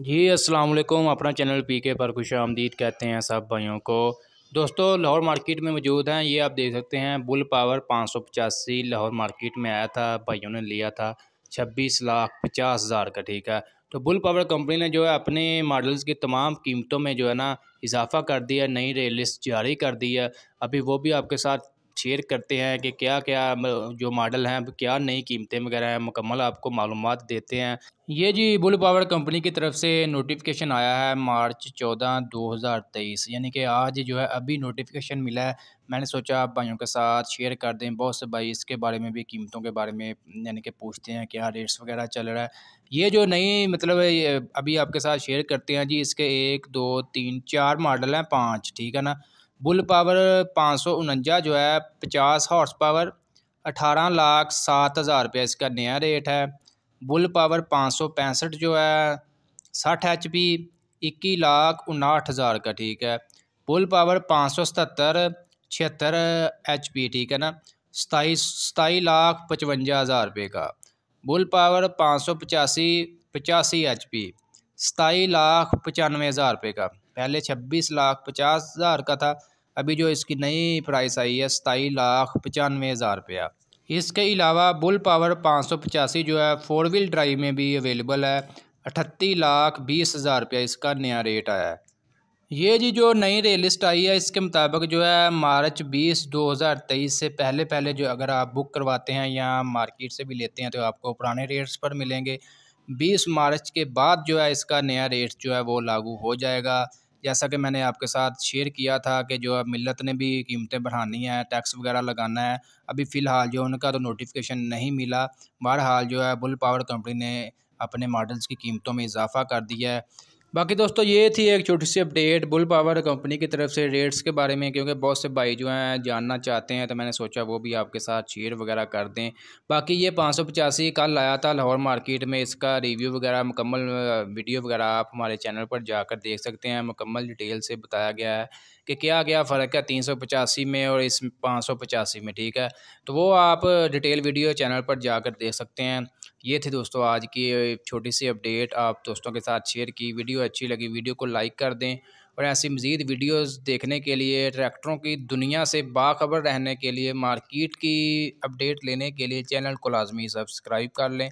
जी अस्सलाम वालेकुम अपना चैनल पी के पर खुश आमदीद कहते हैं सब भाइयों को दोस्तों लाहौर मार्केट में मौजूद हैं ये आप देख सकते हैं बुल पावर पाँच सौ पचासी लाहौर मार्केट में आया था भाइयों ने लिया था छब्बीस लाख पचास हज़ार का ठीक है तो बुल पावर कंपनी ने जो है अपने मॉडल्स की तमाम कीमतों में जो है ना इजाफा कर दिया नई रेट लिस्ट जारी कर दी है अभी वो भी आपके साथ शेयर करते हैं कि क्या क्या जो मॉडल हैं क्या नई कीमतें वगैरह हैं मुकम्मल आपको मालूम देते हैं ये जी बुल पावर कंपनी की तरफ से नोटिफिकेशन आया है मार्च चौदह दो हज़ार तेईस यानी कि आज जो है अभी नोटिफिकेशन मिला है मैंने सोचा आप भाइयों के साथ शेयर कर दें बहुत से भाई इसके बारे में भी कीमतों के बारे में यानी कि पूछते हैं क्या हाँ, रेट्स वगैरह चल रहा है ये जो नई मतलब अभी आपके साथ शेयर करते हैं जी इसके एक दो तीन चार मॉडल हैं पाँच ठीक है ना बुल पावर पाँच सौ उनंजा जो है पचास हॉर्स पावर अठारह लाख सात हज़ार रुपया इसका नया रेट है बुल पावर पाँच सौ पैंसठ जो है साठ एच पी इक्की लाख उनाहठ हज़ार का ठीक है बुल पावर पाँच सौ सतहत्तर छिहत्तर एच पी ठीक है ना सताई सताई लाख पचवंजा हज़ार रुपये का बुल पावर पाँच सौ पचासी पचासी एच पी सताई लाख पचानवे हज़ार रुपये का पहले छब्बीस लाख पचास हज़ार का था अभी जो इसकी नई प्राइस आई है सताई लाख पचानवे हज़ार रुपया इसके अलावा बुल पावर पाँच सौ पचासी जो है फोर व्हील ड्राइव में भी अवेलेबल है अठत्ती लाख बीस हज़ार रुपया इसका नया रेट आया है ये जी जो नई रेट लिस्ट आई है इसके मुताबिक जो है मार्च बीस दो हज़ार तेईस से पहले पहले जो अगर आप बुक करवाते हैं या मार्केट से भी लेते हैं तो आपको पुराने रेट्स पर मिलेंगे बीस मार्च के बाद जो है इसका नया रेट जो है वो लागू हो जाएगा जैसा कि मैंने आपके साथ शेयर किया था कि जो अब मिलत ने भी कीमतें बढ़ानी है टैक्स वगैरह लगाना है अभी फ़िलहाल जो उनका तो नोटिफिकेशन नहीं मिला बहरहाल जो है बुल पावर कंपनी ने अपने मॉडल्स की कीमतों में इजाफ़ा कर दिया है बाकी दोस्तों ये थी एक छोटी सी अपडेट बुल पावर कंपनी की तरफ से रेट्स के बारे में क्योंकि बहुत से भाई जो हैं जानना चाहते हैं तो मैंने सोचा वो भी आपके साथ शेयर वगैरह कर दें बाकी ये पाँच सौ पचासी कल आया था लाहौर मार्केट में इसका रिव्यू वगैरह मुकम्मल वीडियो वगैरह आप हमारे चैनल पर जाकर देख सकते हैं मुकम्मल डिटेल से बताया गया है कि क्या क्या फ़र्क है तीन सौ पचासी में और इस पाँच सौ पचासी में ठीक है तो वो आप डिटेल वीडियो चैनल पर जाकर देख सकते हैं ये थे दोस्तों आज की छोटी सी अपडेट आप दोस्तों के साथ शेयर की वीडियो अच्छी लगी वीडियो को लाइक कर दें और ऐसी मज़ीद वीडियोस देखने के लिए ट्रैक्टरों की दुनिया से बाखबर रहने के लिए मार्केट की अपडेट लेने के लिए चैनल को लाजमी सब्सक्राइब कर लें